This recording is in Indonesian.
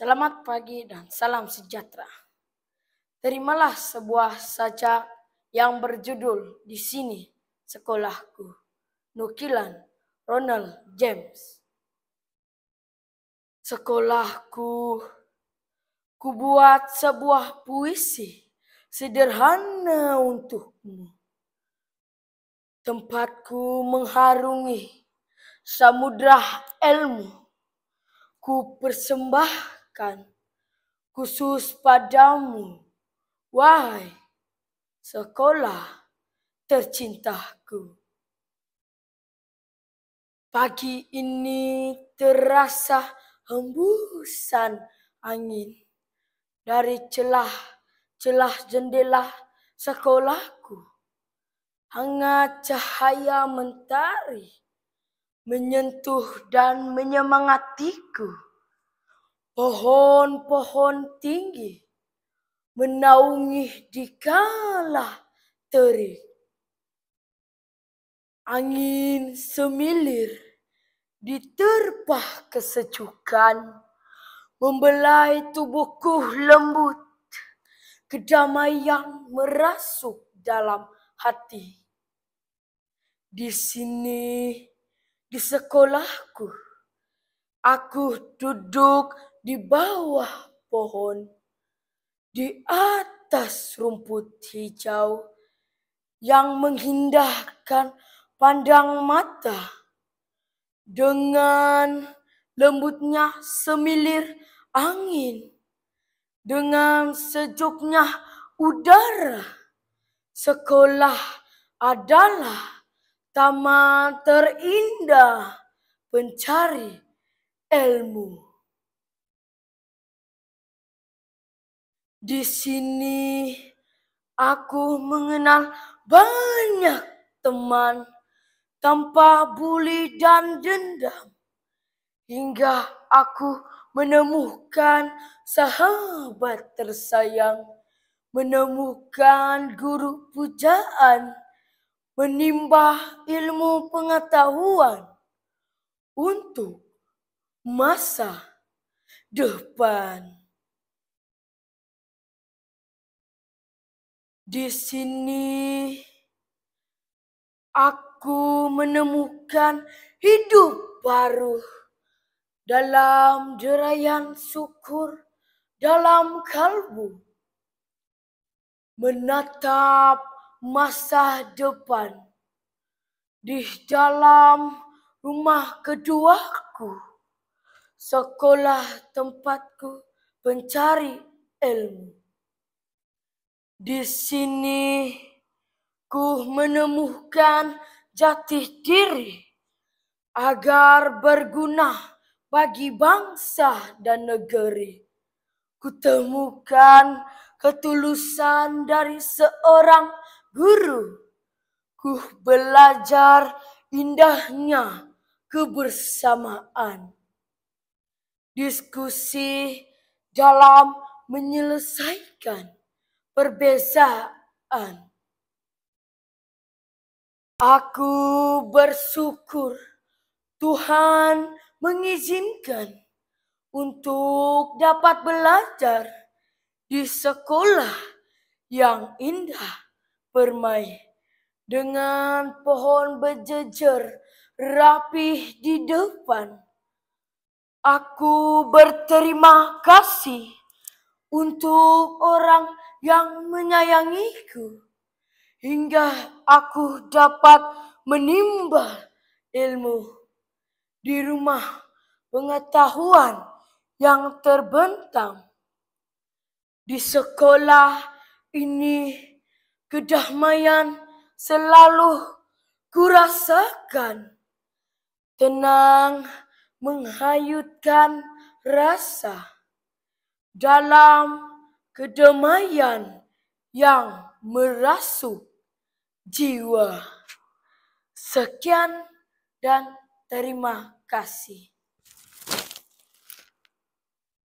Selamat pagi dan salam sejahtera. Terimalah sebuah sajak yang berjudul Di Sini Sekolahku. Nukilan Ronald James. Sekolahku, kubuat sebuah puisi sederhana untukmu. Tempatku mengharungi samudra ilmu. Ku persembahkan curahkan khusus padamu, wahai sekolah tercintaku. Pagi ini terasa hembusan angin dari celah-celah jendela sekolahku. Hangat cahaya mentari menyentuh dan menyemangatiku pohon-pohon tinggi menaungi di kalah terik. Angin semilir diterpa kesejukan membelai tubuhku lembut. Kedamaian merasuk dalam hati. Di sini, di sekolahku, aku duduk di bawah pohon, di atas rumput hijau yang menghindarkan pandang mata. Dengan lembutnya semilir angin, dengan sejuknya udara, sekolah adalah taman terindah pencari ilmu. Di sini aku mengenal banyak teman tanpa buli dan dendam. Hingga aku menemukan sahabat tersayang, menemukan guru pujaan, menimba ilmu pengetahuan untuk masa depan. Di sini aku menemukan hidup baru dalam derayan syukur dalam kalbu. Menatap masa depan di dalam rumah keduaku, sekolah tempatku pencari ilmu. Di sini ku menemukan jati diri agar berguna bagi bangsa dan negeri. ku temukan ketulusan dari seorang guru. Ku belajar indahnya kebersamaan. Diskusi dalam menyelesaikan perbezaan. Aku bersyukur Tuhan mengizinkan untuk dapat belajar di sekolah yang indah bermain dengan pohon berjejer rapih di depan. Aku berterima kasih untuk orang yang menyayangiku hingga aku dapat menimba ilmu di rumah pengetahuan yang terbentang di sekolah ini kedamaian selalu kurasakan tenang menghayutkan rasa dalam kedamaian yang merasuk jiwa. Sekian dan terima kasih.